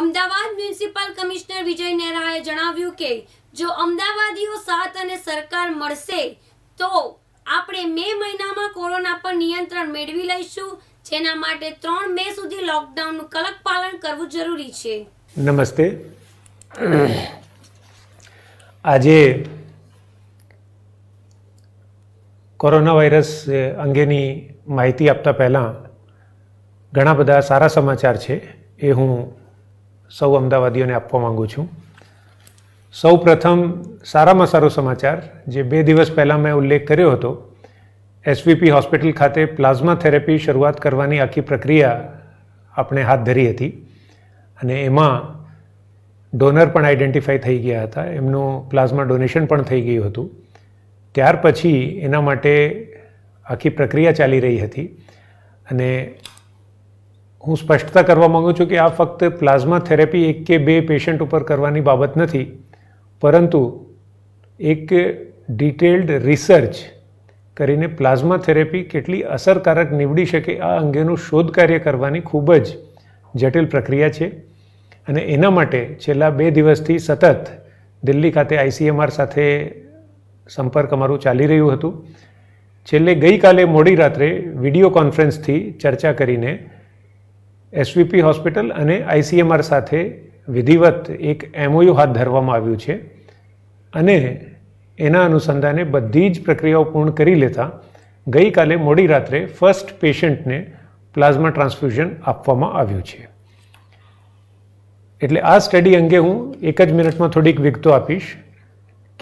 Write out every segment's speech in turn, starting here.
Ahmedabad municipal commissioner Vijay નેહરાએ જણાવ્યું કે જો અમદાવાદીઓ સાથ અને સરકાર મળશે તો આપણે મે મહિનામાં કોરોના પર નિયંત્રણ મેળવી લઈશું જેના માટે ત્રણ મે સુધી લોકડાઉનનું કલક પાલન કરવું જરૂરી છે નમસ્તે આજે કોરોના વાયરસ અંગેની માહિતી આપતા પહેલાં ઘણા બધા સારા સમાચાર છે એ હું સૌ અમદાવાદીઓને આપવા માગું છું સૌ પ્રથમ સારામાં સારો સમાચાર જે બે દિવસ પહેલાં મેં ઉલ્લેખ કર્યો હતો એસવીપી હોસ્પિટલ ખાતે પ્લાઝમા થેરેપી શરૂઆત કરવાની આખી પ્રક્રિયા આપણે હાથ ધરી હતી અને એમાં ડોનર પણ આઈડેન્ટિફાઈ થઈ ગયા હતા એમનું પ્લાઝમા ડોનેશન પણ થઈ ગયું હતું ત્યાર પછી એના માટે આખી પ્રક્રિયા ચાલી રહી હતી અને હું સ્પષ્ટતા કરવા માગું છું કે આ ફક્ત પ્લાઝમા થેરેપી એક કે બે પેશન્ટ ઉપર કરવાની બાબત નથી પરંતુ એક ડિટેલ્ડ રિસર્ચ કરીને પ્લાઝમા થેરેપી કેટલી અસરકારક નીવડી શકે આ અંગેનું શોધ કાર્ય કરવાની ખૂબ જ જટિલ પ્રક્રિયા છે અને એના માટે છેલ્લા બે દિવસથી સતત દિલ્હી ખાતે આઈસીએમઆર સાથે સંપર્ક અમારું ચાલી રહ્યું હતું છેલ્લે ગઈકાલે મોડી રાત્રે વિડીયો કોન્ફરન્સથી ચર્ચા કરીને એસવીપી હોસ્પિટલ અને આઈસીએમઆર સાથે વિધિવત એક એમઓયુ હાથ ધરવામાં આવ્યું છે અને એના અનુસંધાને બધી જ પ્રક્રિયાઓ પૂર્ણ કરી લેતા ગઈકાલે મોડી રાત્રે ફર્સ્ટ પેશન્ટને પ્લાઝમા ટ્રાન્સફ્યુઝન આપવામાં આવ્યું છે એટલે આ સ્ટડી અંગે હું એક જ મિનિટમાં થોડીક વિગતો આપીશ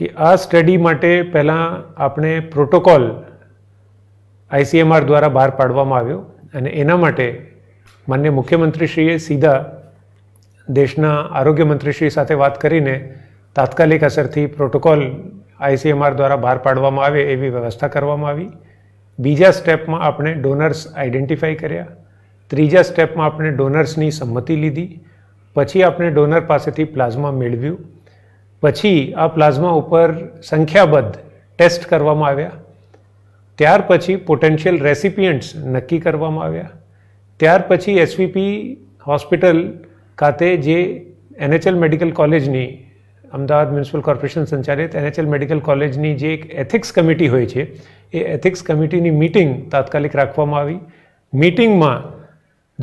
કે આ સ્ટડી માટે પહેલાં આપણે પ્રોટોકોલ આઈસીએમઆર દ્વારા બહાર પાડવામાં આવ્યો અને એના માટે માન્ય મુખ્યમંત્રીશ્રીએ સીધા દેશના આરોગ્ય મંત્રીશ્રી સાથે વાત કરીને તાત્કાલિક અસરથી પ્રોટોકોલ આઈસીએમઆર દ્વારા બહાર પાડવામાં આવે એવી વ્યવસ્થા કરવામાં આવી બીજા સ્ટેપમાં આપણે ડોનર્સ આઈડેન્ટિફાઈ કર્યા ત્રીજા સ્ટેપમાં આપણે ડોનર્સની સંમતિ લીધી પછી આપણે ડોનર પાસેથી પ્લાઝમા મેળવ્યું પછી આ પ્લાઝમા ઉપર સંખ્યાબદ્ધ ટેસ્ટ કરવામાં આવ્યા ત્યાર પછી પોટેન્શિયલ રેસિપિયન્ટ્સ નક્કી કરવામાં આવ્યા ત્યાર પછી એસવીપી હોસ્પિટલ ખાતે જે એનએચએલ મેડિકલ કોલેજની અમદાવાદ મ્યુનિસિપલ કોર્પોરેશન સંચાલિત એનએચએલ મેડિકલ કોલેજની જે એક એથિક્સ કમિટી હોય છે એ એથિક્સ કમિટીની મિટિંગ તાત્કાલિક રાખવામાં આવી મિટિંગમાં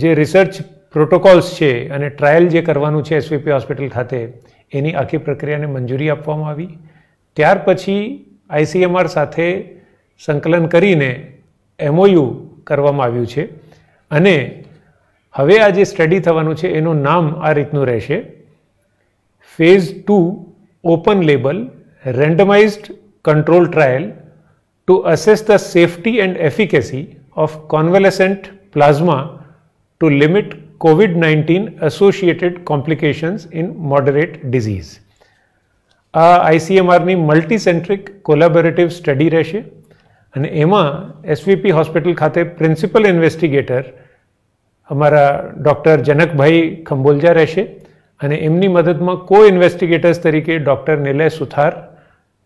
જે રિસર્ચ પ્રોટોકોલ્સ છે અને ટ્રાયલ જે કરવાનું છે એસવીપી હોસ્પિટલ ખાતે એની આખી પ્રક્રિયાને મંજૂરી આપવામાં આવી ત્યાર પછી આઈસીએમઆર સાથે સંકલન કરીને એમઓયુ કરવામાં આવ્યું છે અને હવે આ જે સ્ટડી થવાનું છે એનું નામ આ રીતનું રહેશે phase two open label randomised control trial to assess the safety and efficacy of convalescent plasma to limit COVID nineteen associated complications in moderate disease આ આઈસીએમઆરની મલ્ટીસેન્ટ્રિક કોલેબોરેટિવ સ્ટડી રહેશે અને એમાં એસવીપી હોસ્પિટલ ખાતે પ્રિન્સિપલ ઇન્વેસ્ટિગેટર અમારા doctor Janakbhai Khambholja રહેશે અને એમની મદદમાં કો ઇન્વેસ્ટિગેટર્સ તરીકે ડૉક્ટર નિલય સુથાર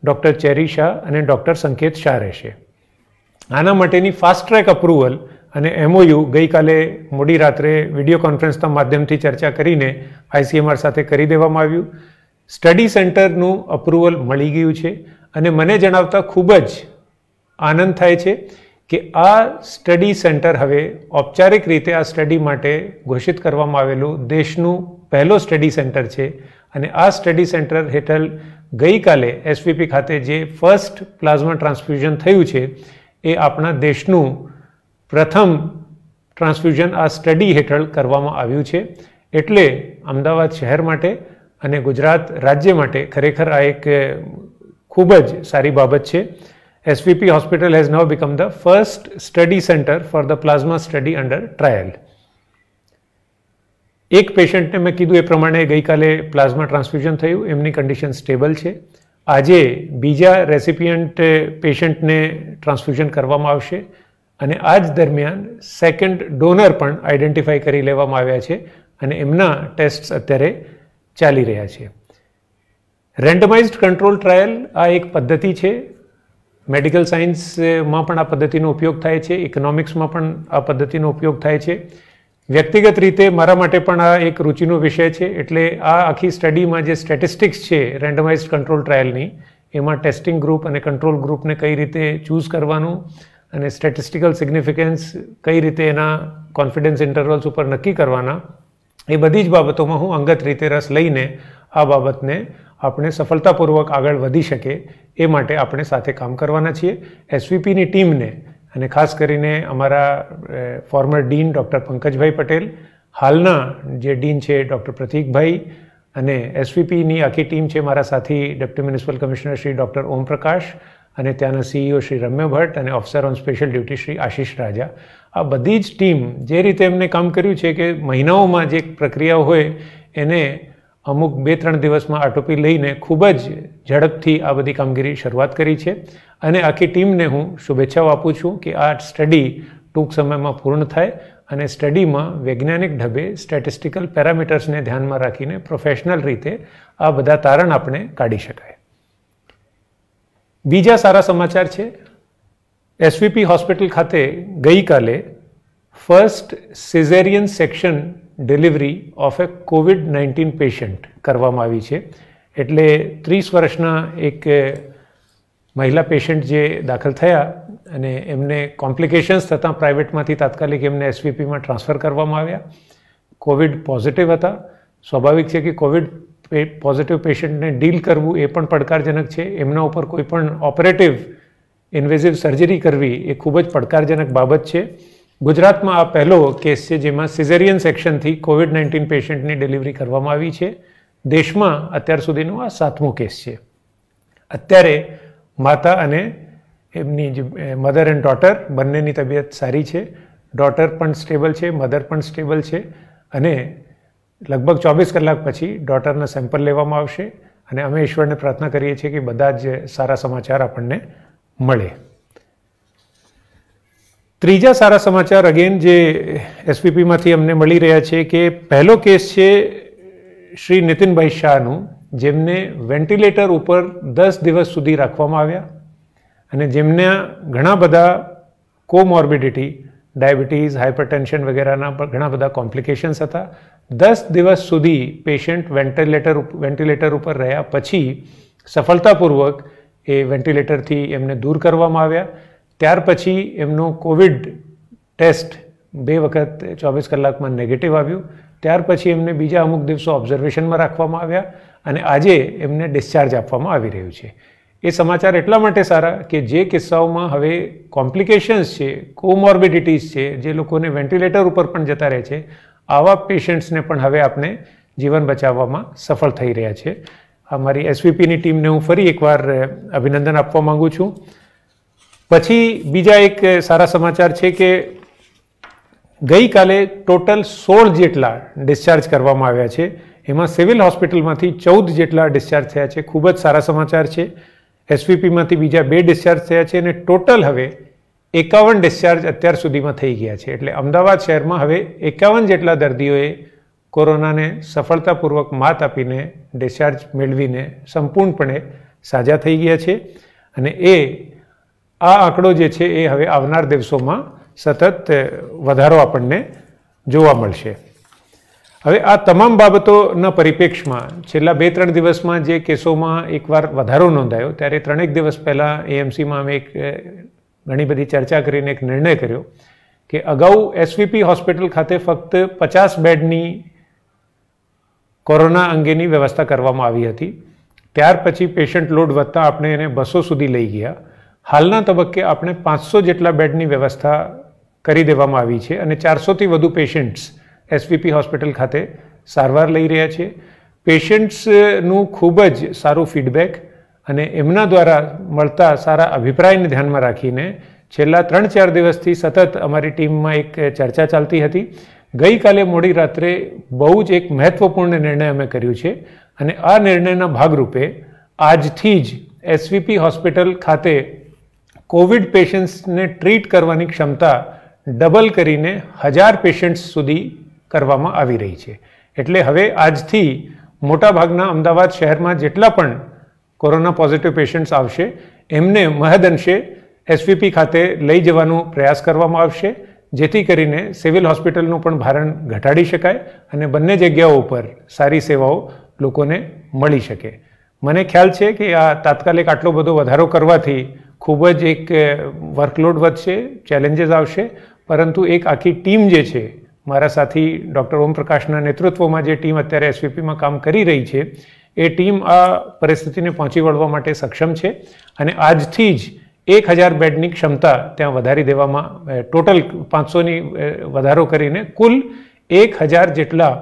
ડૉક્ટર ચેરી શાહ અને ડૉક્ટર સંકેત શાહ રહેશે આના માટેની ફાસ્ટ ટ્રેક અપ્રુવલ અને એમઓયુ ગઈકાલે મોડી રાત્રે વિડીયો કોન્ફરન્સના માધ્યમથી ચર્ચા કરીને આઈસીએમઆર સાથે કરી દેવામાં આવ્યું સ્ટડી સેન્ટરનું અપ્રુવલ મળી ગયું છે અને મને જણાવતા ખૂબ જ આનંદ થાય છે કે આ સ્ટડી સેન્ટર હવે ઔપચારિક રીતે આ સ્ટડી માટે ઘોષિત કરવામાં આવેલું દેશનું પહેલો સ્ટડી સેન્ટર છે અને આ સ્ટડી સેન્ટર હેઠળ ગઈકાલે એસવીપી ખાતે જે ફર્સ્ટ પ્લાઝમા ટ્રાન્સફ્યુઝન થયું છે એ આપણા દેશનું પ્રથમ ટ્રાન્સફ્યુઝન આ સ્ટડી હેઠળ કરવામાં આવ્યું છે એટલે અમદાવાદ શહેર માટે અને ગુજરાત રાજ્ય માટે ખરેખર આ એક ખૂબ જ સારી બાબત છે SVP hospital has now become the first study center for the plasma study under trial. એક પેશન્ટને મેં કીધું એ પ્રમાણે ગઈકાલે પ્લાઝમા ટ્રાન્સફ્યુઝન થયું એમની કન્ડિશન સ્ટેબલ છે આજે બીજા રેસિપિયન્ટ પેશન્ટને ટ્રાન્સફ્યુઝન કરવામાં આવશે અને આ જ દરમિયાન સેકન્ડ ડોનર પણ આઈડેન્ટિફાઈ કરી લેવામાં આવ્યા છે અને એમના ટેસ્ટ અત્યારે ચાલી રહ્યા છે રેન્ડમાઇઝડ કંટ્રોલ ટ્રાયલ આ એક પદ્ધતિ છે મેડિકલ સાયન્સમાં પણ આ પદ્ધતિનો ઉપયોગ થાય છે ઇકોનોમિક્સમાં પણ આ પદ્ધતિનો ઉપયોગ થાય છે વ્યક્તિગત રીતે મારા માટે પણ આ એક રુચિનો વિષય છે એટલે આ આખી સ્ટડીમાં જે સ્ટેટિસ્ટિક્સ છે રેન્ડમાઇઝ કંટ્રોલ ટ્રાયલની એમાં ટેસ્ટિંગ ગ્રુપ અને કંટ્રોલ ગ્રુપને કઈ રીતે ચૂઝ કરવાનું અને સ્ટેટિસ્ટિકલ સિગ્નિફિકન્સ કઈ રીતે એના કોન્ફિડન્સ ઇન્ટરવલ્સ ઉપર નક્કી કરવાના એ બધી જ બાબતોમાં હું અંગત રીતે રસ લઈને આ બાબતને આપણે સફળતાપૂર્વક આગળ વધી શકે એ માટે આપણે સાથે કામ કરવાના છીએ એસવીપીની ટીમને અને ખાસ કરીને અમારા former dean doctor Pankajbhai Patel હાલના જે ડીન છે ડૉક્ટર પ્રતિકભાઈ અને એસવીપીની આખી ટીમ છે મારા સાથી deputy municipal commissioner Shri doctor Omprakash અને ત્યાંના સીઈઓ e શ્રી રમ્ય ભટ્ટ અને officer on special duty Shri Ashish Raja આ બધી જ ટીમ જે રીતે એમને કામ કર્યું છે કે મહિનાઓમાં જે પ્રક્રિયા હોય એને અમુક બે ત્રણ દિવસમાં આટોપી લઈને ખૂબ જ ઝડપથી આ બધી કામગીરી શરૂઆત કરી છે અને આખી ટીમને હું શુભેચ્છાઓ આપું છું કે આ સ્ટડી ટૂંક સમયમાં પૂર્ણ થાય અને સ્ટડીમાં વૈજ્ઞાનિક ઢબે સ્ટેટિસ્ટિકલ પેરામીટર્સને ધ્યાનમાં રાખીને પ્રોફેશનલ રીતે આ બધા તારણ આપણે કાઢી શકાય બીજા સારા સમાચાર છે એસવીપી હોસ્પિટલ ખાતે ગઈકાલે first caesarean section delivery of a COVID nineteen patient કરવામાં આવી છે એટલે ત્રીસ વર્ષના એક મહિલા પેશન્ટ જે દાખલ થયા અને એમને કોમ્પ્લિકેશન્સ થતાં પ્રાઇવેટમાંથી તાત્કાલિક એમને એસવીપીમાં ટ્રાન્સફર કરવામાં આવ્યા કોવિડ પોઝિટિવ હતા સ્વાભાવિક છે કે કોવિડ પોઝિટિવ પેશન્ટને ડીલ કરવું એ પણ પડકારજનક છે એમના ઉપર કોઈ પણ ઓપરેટિવ ઇન્વેઝિવ સર્જરી કરવી એ ખૂબ જ પડકારજનક બાબત છે ગુજરાતમાં આ પહેલો કેસ છે જેમાં સિઝેરિયન સેક્શનથી કોવિડ નાઇન્ટીન પેશન્ટની ડિલિવરી કરવામાં આવી છે દેશમાં અત્યાર સુધીનો આ સાતમો કેસ છે અત્યારે માતા અને એમની જે મધર એન્ડ ડોટર બંનેની તબિયત સારી છે ડોટર પણ સ્ટેબલ છે મધર પણ સ્ટેબલ છે અને લગભગ ચોવીસ કલાક પછી ડોટરના સેમ્પલ લેવામાં આવશે અને અમે ઈશ્વરને પ્રાર્થના કરીએ છીએ કે બધા જ સારા સમાચાર આપણને મળે ત્રીજા સારા સમાચાર અગેન જે એસપીપીમાંથી અમને મળી રહ્યા છે કે પહેલો કેસ છે શ્રી નીતિનભાઈ શાહનું જેમને વેન્ટિલેટર ઉપર દસ દિવસ સુધી રાખવામાં આવ્યા અને જેમના ઘણા બધા કોમોર્બિડિટી ડાયાબિટીસ હાઇપરટેન્શન વગેરેના ઘણા બધા કોમ્પ્લિકેશન્સ હતા દસ દિવસ સુધી પેશન્ટ વેન્ટિલેટર વેન્ટિલેટર ઉપર રહ્યા પછી સફળતાપૂર્વક એ વેન્ટિલેટરથી એમને દૂર કરવામાં આવ્યા ત્યાર પછી એમનો કોવિડ ટેસ્ટ બે વખત ચોવીસ કલાકમાં નેગેટિવ આવ્યું ત્યાર પછી એમને બીજા અમુક દિવસો ઓબ્ઝર્વેશનમાં રાખવામાં આવ્યા અને આજે એમને ડિસ્ચાર્જ આપવામાં આવી રહ્યું છે એ સમાચાર એટલા માટે સારા કે જે કિસ્સાઓમાં હવે કોમ્પ્લિકેશન્સ છે કોમોર્બિડિટીઝ છે જે લોકોને વેન્ટિલેટર ઉપર પણ જતા રહે છે આવા પેશન્ટ્સને પણ હવે આપણે જીવન બચાવવામાં સફળ થઈ રહ્યા છે અમારી એસવીપીની ટીમને હું ફરી એકવાર અભિનંદન આપવા માગું છું પછી બીજા એક સારા સમાચાર છે કે ગઈકાલે ટોટલ સોળ જેટલા ડિસ્ચાર્જ કરવામાં આવ્યા છે એમાં સિવિલ હોસ્પિટલમાંથી ચૌદ જેટલા ડિસ્ચાર્જ થયા છે ખૂબ જ સારા સમાચાર છે એસવીપીમાંથી બીજા બે ડિસ્ચાર્જ થયા છે અને ટોટલ હવે એકાવન ડિસ્ચાર્જ અત્યાર સુધીમાં થઈ ગયા છે એટલે અમદાવાદ શહેરમાં હવે એકાવન જેટલા દર્દીઓએ કોરોનાને સફળતાપૂર્વક માત આપીને ડિસ્ચાર્જ મેળવીને સંપૂર્ણપણે સાજા થઈ ગયા છે અને એ આ આંકડો જે છે એ હવે આવનાર દિવસોમાં સતત વધારો આપણને જોવા મળશે હવે આ તમામ બાબતોના પરિપ્રેક્ષમાં છેલ્લા બે ત્રણ દિવસમાં જે કેસોમાં એકવાર વધારો નોંધાયો ત્યારે ત્રણેક દિવસ પહેલાં એએમસીમાં અમે એક ઘણી બધી ચર્ચા કરીને એક નિર્ણય કર્યો કે અગાઉ એસવીપી હોસ્પિટલ ખાતે ફક્ત પચાસ બેડની કોરોના અંગેની વ્યવસ્થા કરવામાં આવી હતી ત્યાર પછી પેશન્ટ લોડ વધતા આપણે એને બસો સુધી લઈ ગયા હાલના તબક્કે આપણે પાંચસો જેટલા બેડની વ્યવસ્થા કરી દેવામાં આવી છે અને ચારસોથી વધુ પેશન્ટ્સ એસવીપી હોસ્પિટલ ખાતે સારવાર લઈ રહ્યા છે પેશન્ટ્સનું ખૂબ જ સારું ફીડબેક અને એમના દ્વારા મળતા સારા અભિપ્રાયને ધ્યાનમાં રાખીને છેલ્લા ત્રણ ચાર દિવસથી સતત અમારી ટીમમાં એક ચર્ચા ચાલતી હતી ગઈકાલે મોડી રાત્રે બહુ જ એક મહત્ત્વપૂર્ણ નિર્ણય અમે કર્યું છે અને આ નિર્ણયના ભાગરૂપે આજથી જ એસવીપી હોસ્પિટલ ખાતે કોવિડ પેશન્ટ્સને ટ્રીટ કરવાની ક્ષમતા ડબલ કરીને હજાર પેશન્ટ્સ સુધી કરવામાં આવી રહી છે એટલે હવે આજથી મોટાભાગના અમદાવાદ શહેરમાં જેટલા પણ કોરોના પોઝિટિવ પેશન્ટ્સ આવશે એમને મહદઅંશે એસવીપી ખાતે લઈ જવાનો પ્રયાસ કરવામાં આવશે જેથી કરીને સિવિલ હોસ્પિટલનું પણ ભારણ ઘટાડી શકાય અને બંને જગ્યાઓ ઉપર સારી સેવાઓ લોકોને મળી શકે મને ખ્યાલ છે કે આ તાત્કાલિક આટલો બધો વધારો કરવાથી ખૂબ જ એક વર્કલોડ વધશે ચેલેન્જીસ આવશે પરંતુ એક આખી ટીમ જે છે મારા સાથી ડૉક્ટર ઓમપ્રકાશના નેતૃત્વમાં જે ટીમ અત્યારે એસવીપીમાં કામ કરી રહી છે એ ટીમ આ પરિસ્થિતિને પહોંચી વળવા માટે સક્ષમ છે અને આજથી જ એક હજાર બેડની ક્ષમતા ત્યાં વધારી દેવામાં ટોટલ પાંચસોની વધારો કરીને કુલ એક હજાર જેટલા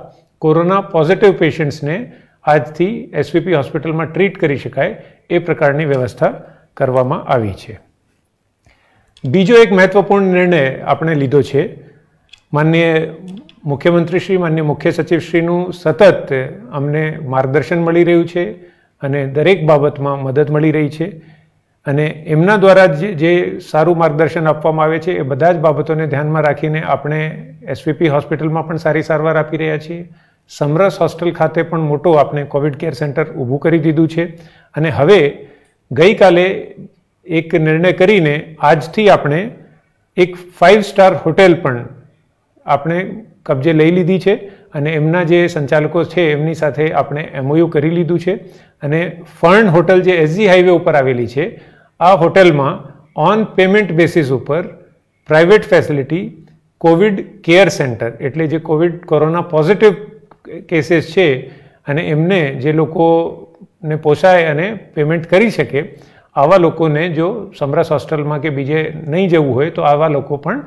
કોરોના પોઝિટિવ પેશન્ટ્સને આજથી એસવીપી હોસ્પિટલમાં ટ્રીટ કરી શકાય એ પ્રકારની વ્યવસ્થા કરવામાં આવી છે બીજો એક મહત્વપૂર્ણ નિર્ણય આપણે લીધો છે માન્ય મુખ્યમંત્રી શ્રી માન્ય મુખ્ય સચિવશ્રીનું સતત અમને માર્ગદર્શન મળી રહ્યું છે અને દરેક બાબતમાં મદદ મળી રહી છે અને એમના દ્વારા જે સારું માર્ગદર્શન આપવામાં આવે છે એ બધા જ બાબતોને ધ્યાનમાં રાખીને આપણે એસવીપી હોસ્પિટલમાં પણ સારી સારવાર આપી રહ્યા છીએ સમરસ હોસ્ટેલ ખાતે પણ મોટો આપણે કોવિડ કેર સેન્ટર ઊભું કરી દીધું છે અને હવે ગઈકાલે એક નિર્ણય કરીને આજથી આપણે એક ફાઇવ સ્ટાર હોટેલ પણ આપણે કબજે લઈ લીધી છે અને એમના જે સંચાલકો છે એમની સાથે આપણે એમઓયુ કરી લીધું છે અને ફર્ન હોટલ જે એસજી હાઈવે ઉપર આવેલી છે આ હોટેલમાં ઓન પેમેન્ટ બેસિસ ઉપર private facility COVID care centre એટલે જે કોવિડ કોરોના પોઝિટિવ કેસીસ છે અને એમને જે લોકો ને પોસાય અને પેમેન્ટ કરી શકે આવા લોકોને જો સમરસ હોસ્ટેલમાં કે બીજે નહીં જવું હોય તો આવા લોકો પણ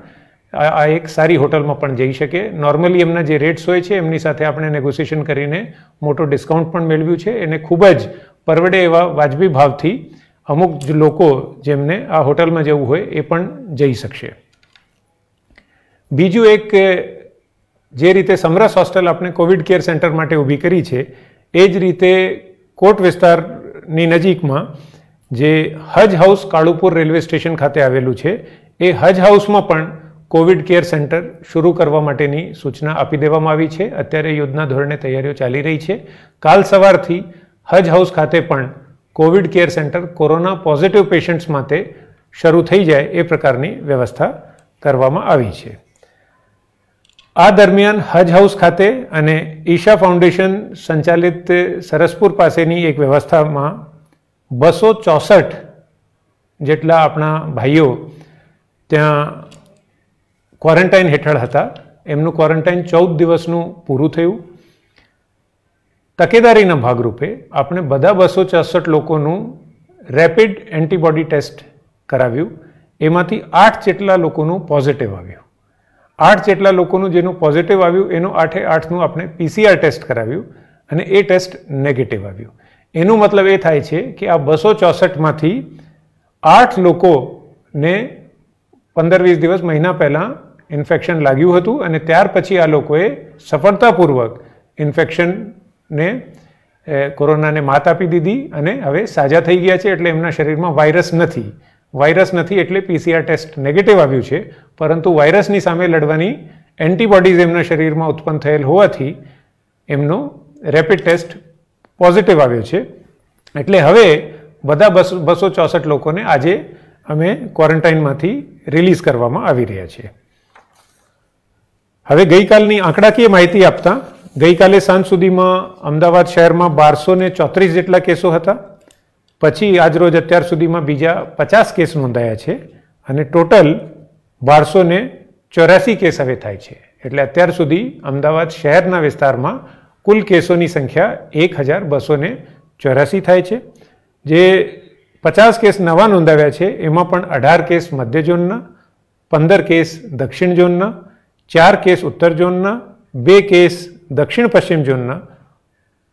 આ એક સારી હોટલમાં પણ જઈ શકે નોર્મલી એમના જે રેટ્સ હોય છે એમની સાથે આપણે નેગોસિએશન કરીને મોટો ડિસ્કાઉન્ટ પણ મેળવ્યું છે એને ખૂબ જ પરવડે એવા વાજબી ભાવથી અમુક જ લોકો જેમને આ હોટલમાં જવું હોય એ પણ જઈ શકશે બીજું એક જે રીતે સમરસ હોસ્ટેલ આપણે કોવિડ કેર સેન્ટર માટે ઊભી કરી છે એ જ રીતે કોટ વિસ્તારની નજીકમાં જે હજ હાઉસ કાળુપુર રેલવે સ્ટેશન ખાતે આવેલું છે એ હજ હાઉસમાં પણ કોવિડ કેર સેન્ટર શરૂ કરવા માટેની સૂચના આપી દેવામાં આવી છે અત્યારે યોજના ધોરણે તૈયારીઓ ચાલી રહી છે કાલ સવારથી હજ હાઉસ ખાતે પણ COVID care centre corona positive patients માટે શરૂ થઈ જાય એ પ્રકારની વ્યવસ્થા કરવામાં આવી છે આ દરમિયાન હજ હાઉસ ખાતે અને ઈશા ફાઉન્ડેશન સંચાલિત સરસપુર પાસેની એક વ્યવસ્થામાં બસો ચોસઠ જેટલા આપણા ભાઈઓ ત્યાં ક્વોરન્ટાઇન હેઠળ હતા એમનું ક્વોરન્ટાઇન ચૌદ દિવસનું પૂરું થયું તકેદારીના ભાગરૂપે આપણે બધા બસો ચોસઠ લોકોનું રેપિડ એન્ટીબોડી ટેસ્ટ કરાવ્યું એમાંથી આઠ જેટલા લોકોનું પોઝિટિવ આવ્યું આઠ જેટલા લોકોનું જેનું પોઝિટિવ આવ્યું એનું આઠે આઠનું આપણે પીસીઆર ટેસ્ટ કરાવ્યું અને એ ટેસ્ટ નેગેટિવ આવ્યું એનો મતલબ એ થાય છે કે આ બસો ચોસઠમાંથી આઠ લોકોને પંદર વીસ દિવસ મહિના પહેલાં ઇન્ફેક્શન લાગ્યું હતું અને ત્યાર પછી આ લોકોએ સફળતાપૂર્વક ઇન્ફેક્શનને કોરોનાને માત આપી દીધી અને હવે સાજા થઈ ગયા છે એટલે એમના શરીરમાં વાયરસ નથી વાયરસ નથી એટલે પીસીઆર ટેસ્ટ નેગેટિવ આવ્યું છે પરંતુ વાયરસની સામે લડવાની એન્ટીબોડીઝ એમના શરીરમાં ઉત્પન્ન થયેલ હોવાથી એમનો રેપિડ ટેસ્ટ પોઝિટિવ આવ્યો છે એટલે હવે બધા બસો બસો ચોસઠ લોકોને આજે અમે ક્વોરન્ટાઇનમાંથી રિલીઝ કરવામાં આવી રહ્યા છીએ હવે ગઈકાલની આંકડાકીય માહિતી આપતા ગઈકાલે સાંજ સુધીમાં અમદાવાદ શહેરમાં બારસો ને ચોત્રીસ જેટલા કેસો હતા પછી આજરોજ અત્યાર સુધીમાં બીજા પચાસ કેસ નોંધાયા છે અને ટોટલ બારસો ને ચોર્યાસી કેસ હવે થાય છે એટલે અત્યાર સુધી અમદાવાદ શહેરના વિસ્તારમાં કુલ કેસોની સંખ્યા એક હજાર બસો ને ચોર્યાસી થાય છે જે પચાસ કેસ નવા નોંધાવ્યા છે એમાં પણ અઢાર કેસ મધ્ય ઝોનના પંદર કેસ દક્ષિણ ઝોનના ચાર કેસ ઉત્તર ઝોનના બે કેસ દક્ષિણ પશ્ચિમ ઝોનના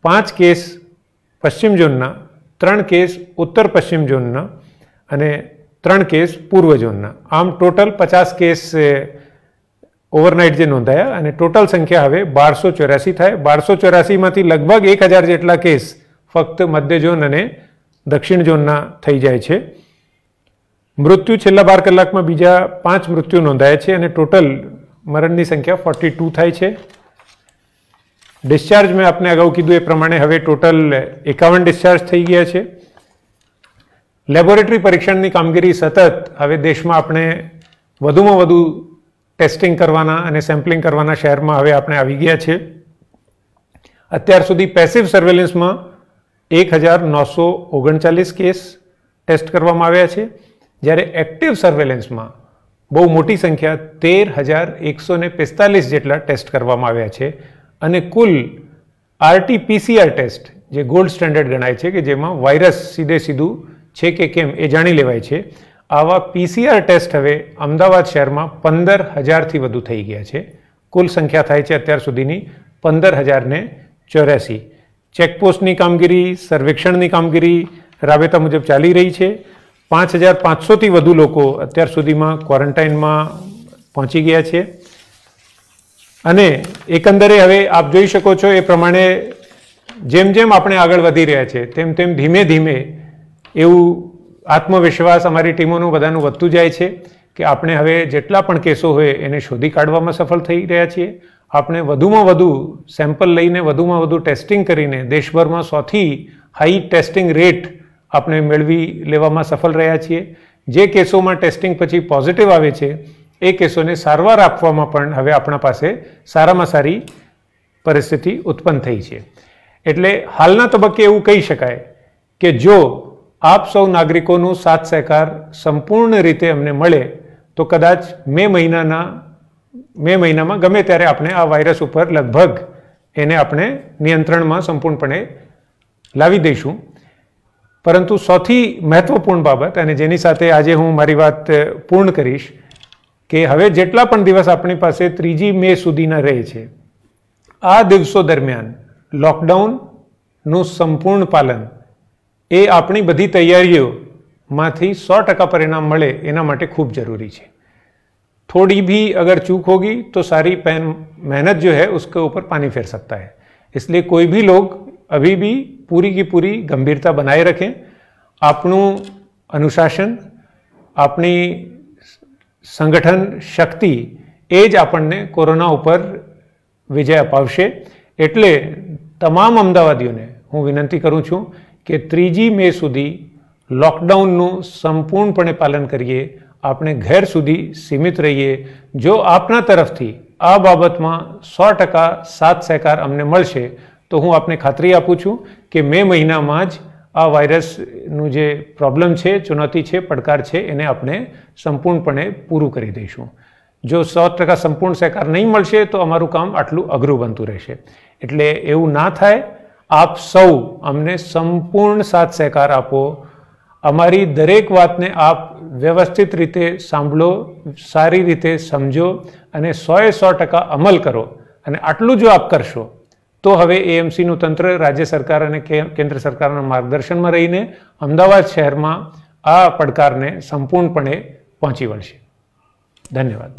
પાંચ કેસ પશ્ચિમ ઝોનના ત્રણ કેસ ઉત્તર પશ્ચિમ ઝોનના અને ત્રણ કેસ પૂર્વ ઝોનના આમ ટોટલ પચાસ કેસ ઓવરનાઇટ જે નોંધાયા અને ટોટલ સંખ્યા હવે બારસો ચોરાસી થાય બારસો ચોરાસીમાંથી લગભગ એક હજાર જેટલા કેસ ફક્ત મધ્ય ઝોન અને દક્ષિણ ઝોનના થઈ જાય છે મૃત્યુ છેલ્લા બાર કલાકમાં બીજા પાંચ મૃત્યુ નોંધાયા છે અને ટોટલ મરણની સંખ્યા ફોર્ટી ટુ થાય છે ડિસ્ચાર્જ મેં આપને અગાઉ કીધું એ પ્રમાણે હવે ટોટલ એકાવન ડિસ્ચાર્જ થઈ ગયા છે લેબોરેટરી પરીક્ષણની કામગીરી સતત હવે દેશમાં આપણે વધુમાં વધુ ટેસ્ટિંગ કરવાના અને સેમ્પલિંગ કરવાના શહેરમાં હવે આપણે આવી ગયા છે અત્યાર સુધી પેસિવ સર્વેલન્સમાં એક હજાર નવસો ઓગણચાલીસ કેસ ટેસ્ટ કરવામાં આવ્યા છે જ્યારે એક્ટિવ સર્વેલન્સમાં બહુ મોટી સંખ્યા તેર હજાર એકસો ને પિસ્તાલીસ જેટલા ટેસ્ટ કરવામાં આવ્યા છે અને કુલ આરટીપીસીઆર ટેસ્ટ જે ગોલ્ડ સ્ટેન્ડર્ડ ગણાય છે કે જેમાં વાયરસ સીધે સીધું છે કે કેમ એ જાણી લેવાય છે આવા પીસીઆર ટેસ્ટ હવે અમદાવાદ શહેરમાં પંદર હજારથી વધુ થઈ ગયા છે કુલ સંખ્યા થાય છે અત્યાર સુધીની પંદર હજારને ચોર્યાસી ચેકપોસ્ટની કામગીરી સર્વેક્ષણની કામગીરી રાબેતા મુજબ ચાલી રહી છે પાંચ હજાર પાંચસોથી વધુ લોકો અત્યાર સુધીમાં ક્વોરન્ટાઇનમાં પહોંચી ગયા છે અને એકંદરે હવે આપ જોઈ શકો છો એ પ્રમાણે જેમ જેમ આપણે આગળ વધી રહ્યા છે તેમ તેમ ધીમે ધીમે એવું આત્મવિશ્વાસ અમારી ટીમોનું બધાનું વધતું જાય છે કે આપણે હવે જેટલા પણ કેસો હોય એને શોધી કાઢવામાં સફળ થઈ રહ્યા છીએ આપણે વધુમાં વધુ સેમ્પલ લઈને વધુમાં વધુ ટેસ્ટિંગ કરીને દેશભરમાં સોથી હાઈ ટેસ્ટિંગ રેટ આપણે મેળવી લેવામાં સફળ રહ્યા છીએ જે કેસોમાં ટેસ્ટિંગ પછી પોઝિટિવ આવે છે એ કેસોને સારવાર આપવામાં પણ હવે આપણા પાસે સારામાં સારી પરિસ્થિતિ ઉત્પન્ન થઈ છે એટલે હાલના તબક્કે એવું કહી શકાય કે જો આપ સૌ નાગરિકોનો સાથ સહકાર સંપૂર્ણ રીતે અમને મળે તો કદાચ મે મહિનાના મે મહિનામાં ગમે ત્યારે આપણે આ વાયરસ ઉપર લગભગ એને આપણે નિયંત્રણમાં સંપૂર્ણપણે લાવી દઈશું પરંતુ સૌથી મહત્વપૂર્ણ બાબત અને જેની સાથે આજે હું મારી વાત પૂર્ણ કરીશ કે હવે જેટલા પણ દિવસ આપણી પાસે ત્રીજી મે સુધીના રહે છે આ દિવસો દરમિયાન લોકડાઉનનું સંપૂર્ણ પાલન એ આપણી બધી તૈયારીઓમાંથી સો ટકા પરિણામ મળે એના માટે ખૂબ જરૂરી છે થોડી भी અગર ચૂક હોગી તો સારી પેન મહેનત જો है उसके ઉપર પાણી ફેર सकता હે इसलिए કોઈ भी लोग અભી भी પૂરી की પૂરી ગંભીરતા બનાવી રખે આપણું અનુશાસન આપણી સંગઠન શક્તિ એ જ આપણને કોરોના ઉપર વિજય અપાવશે એટલે તમામ અમદાવાદીઓને હું વિનંતી કરું છું કે ત્રીજી મે સુધી લોકડાઉનનું સંપૂર્ણપણે પાલન કરીએ આપણે ઘેર સુધી સીમિત રહીએ જો આપના તરફથી આ બાબતમાં સો ટકા સાથ સહકાર અમને મળશે તો હું આપને ખાતરી આપું છું કે મે મહિનામાં જ આ વાયરસનું જે પ્રોબ્લેમ છે ચુનૌતી છે પડકાર છે એને આપણે સંપૂર્ણપણે પૂરું કરી દઈશું જો સો ટકા સંપૂર્ણ સહકાર નહીં મળશે તો અમારું કામ આટલું અઘરું બનતું રહેશે એટલે એવું ના થાય આપ સૌ અમને સંપૂર્ણ સાથ સહકાર આપો અમારી દરેક વાતને આપ વ્યવસ્થિત રીતે સાંભળો સારી રીતે સમજો અને સોએ સો ટકા અમલ કરો અને આટલું જો આપ કરશો તો હવે એએમસીનું તંત્ર રાજ્ય સરકાર અને કેન્દ્ર સરકારના માર્ગદર્શનમાં રહીને અમદાવાદ શહેરમાં આ પડકારને સંપૂર્ણપણે પહોંચી વળશે ધન્યવાદ